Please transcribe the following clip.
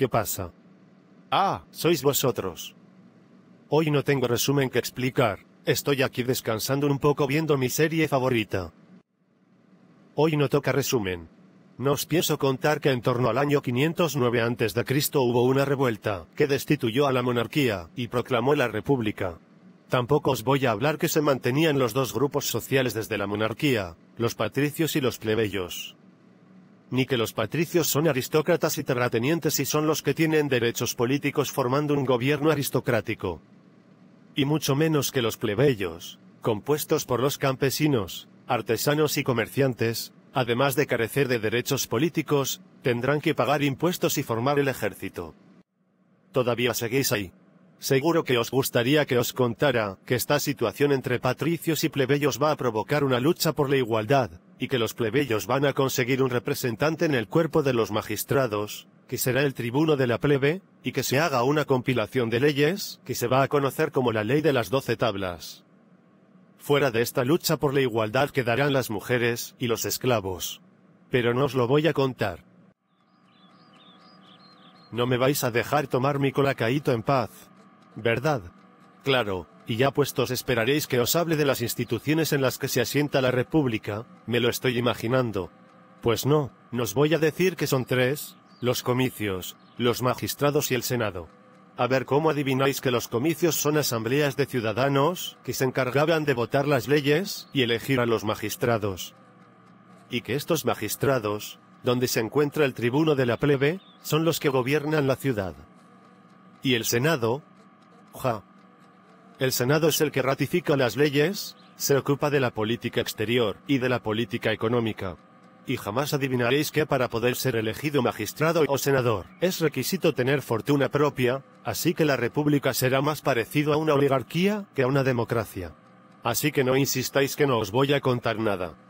¿Qué pasa? Ah, sois vosotros. Hoy no tengo resumen que explicar, estoy aquí descansando un poco viendo mi serie favorita. Hoy no toca resumen. No os pienso contar que en torno al año 509 a.C. hubo una revuelta, que destituyó a la monarquía, y proclamó la república. Tampoco os voy a hablar que se mantenían los dos grupos sociales desde la monarquía, los patricios y los plebeyos ni que los patricios son aristócratas y terratenientes y son los que tienen derechos políticos formando un gobierno aristocrático. Y mucho menos que los plebeyos, compuestos por los campesinos, artesanos y comerciantes, además de carecer de derechos políticos, tendrán que pagar impuestos y formar el ejército. Todavía seguís ahí. Seguro que os gustaría que os contara que esta situación entre patricios y plebeyos va a provocar una lucha por la igualdad, y que los plebeyos van a conseguir un representante en el cuerpo de los magistrados, que será el tribuno de la plebe, y que se haga una compilación de leyes, que se va a conocer como la ley de las doce tablas. Fuera de esta lucha por la igualdad quedarán las mujeres y los esclavos. Pero no os lo voy a contar. No me vais a dejar tomar mi colacaíto en paz. ¿Verdad? Claro, y ya puestos esperaréis que os hable de las instituciones en las que se asienta la República, me lo estoy imaginando. Pues no, nos voy a decir que son tres, los comicios, los magistrados y el Senado. A ver cómo adivináis que los comicios son asambleas de ciudadanos que se encargaban de votar las leyes y elegir a los magistrados. Y que estos magistrados, donde se encuentra el tribuno de la plebe, son los que gobiernan la ciudad. ¿Y el Senado? Ja. El Senado es el que ratifica las leyes se ocupa de la política exterior y de la política económica. Y jamás adivinaréis que para poder ser elegido magistrado o senador es requisito tener fortuna propia, así que la república será más parecido a una oligarquía que a una democracia. Así que no insistáis que no os voy a contar nada.